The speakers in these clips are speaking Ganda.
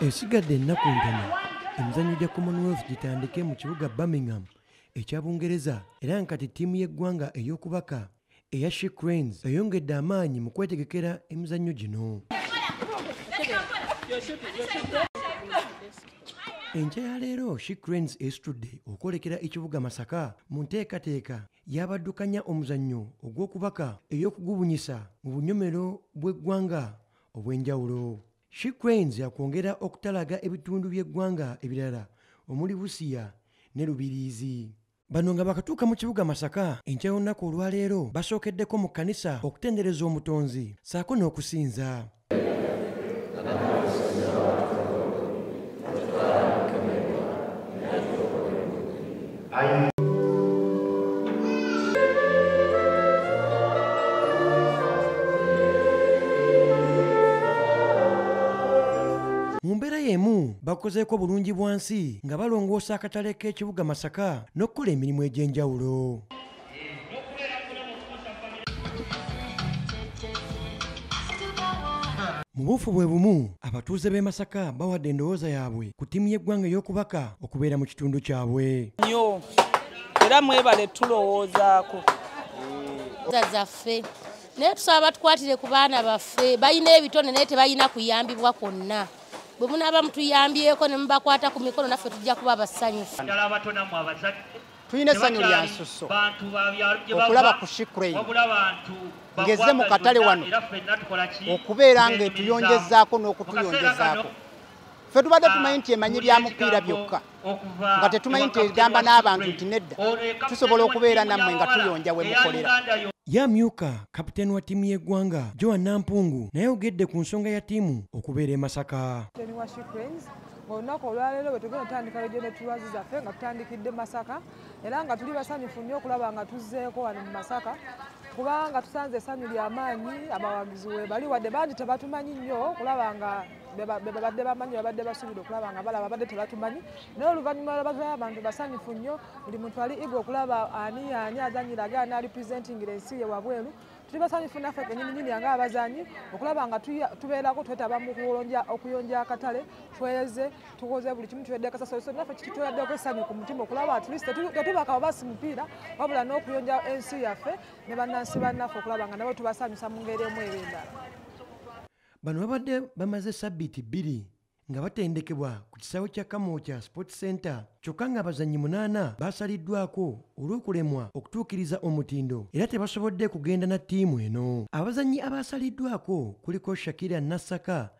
esigadde ennaku ntono emizannyo gya commonwealth gitandike mu kibuga birmingham ekya bungereza era nkati ttiimu y'eggwanga ey'okubaka eya shikranes eyongedde amaanyi mu kwetegekera emizannyo gino enkya ya leero shikranes esitudde okwolekera ekibuga masaka mu nteekateeka yabaddukanya omuzannyo ogw'okubaka ey'okugubunyisa mu bunyomero bw'eggwanga obw'enjawulo shikrains akwongera okutalaga ebitundu by'eggwanga ebirala omuli busiya ne lubiriizi bano nga bakatuuka mu kibuga masaka enkya yonnaku olwaleero basookeddeko mu kkanisa okutendereza omutonzi saako n'okusinza mu mbeera y'emu bakozeeko obulungi bwansi nga balongoosa akatale k'ekibuga masaka n'okukola emirimu egy'enjawulo mu buufu bwe bumu abatuuze b'e masaka bawadde endowooza yaabwe ku ttiimu y'eggwanga ey'okubaka okubeera mu kitundu kyabwe nyo era mwebale tulowoozaako za zaffe naye tusaba batukwatire ku baana baffe balina ebitone naye tebalina kuyambibwa kwonna bwe munaaba mutuyambyeko ne mubakwata ku mikono naffe tujja kuba basanyufu tulina essanyu lya nsuso okulaba ku shikrain ngeze mu katale wano okubeera ngaetuyonjezaako n'okutuyonjezaako ffe tubadde tumanyi nti ah, emanyi bya mupiira byokka nga tetumanyi nti egamba n'abantu nti nedda e tusobola okubeera nammwe nga tuyonja we mukolera yamyuka kapitaani wa ttiimu y'eggwanga joan nampungu naye ogedde ku nsonga ya ttiimu okubeera e masaka olunaku olwaleero bwetugenda otandika lejonetulwazi zaffe nga tutandikidde e masaka era nga tuli basanyufu nnyo okulaba nga tuzzeeko wano mu masaka kubanga tusanze essanyu lyamaanyi abawagizi we bali wadde bangi tebatumanyi nnyo okulaba nga bebabadde bamanyi babadde basuubira okulaba nga balaba badde tebatumanyi naye oluvannyuma lwabazaayo abantu basanyufu nnyo buli muntu ali igwa okulaba ani ani azanyira ga naalipresentingira ensi ye wabweru tuli basanyufu naffe kenyininyini yange abazanyi okulaba nga tubeerako twetaba mukulonja okuyonja akatale tweze tukoze buli kimu tuwedde kasasoso naffe kitutoyaddeko essanyu ku mutima okulaba atlist tetubaka obasi mupiira wabula n'okuyonja ensi yaffe ne bannansi bannaffe okulaba nga nabo tubasanyusa mu ngeri emu ebendala bano babadde bamaze sabbiiti bbiri nga batendekebwa ku kisaawe kya kamokya sports center kyokka ng'abazannyi munaana baasaliddwako olw'okulemwa okutuukiriza omutindo era tebasobodde kugenda na ttiimu eno abazannyi abaasaliddwako kuliko shakira nasaka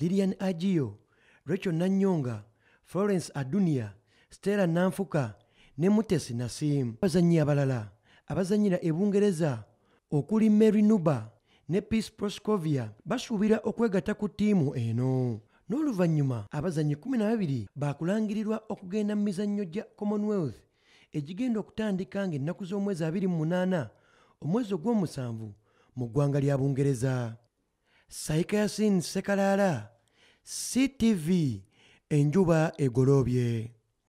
lilian agio recho nanyonga florence adunia stella nanfuka ne mutesi nasim abazannyi abalala abazannyira ebungereza okuli mary nuber ne peace proscovia basuubira okwegatta ku ttiimu eno n'oluvannyuma abazannyi 12 baakulangirirwa okugenda mu mizannyo gya commonwealth egigenda okutandika ng'ennaku z'omwezi 28 omwezi ogw'omusanvu mu ggwanga lya bungereza saikayasin sekalaala ctv enjuba egoloobye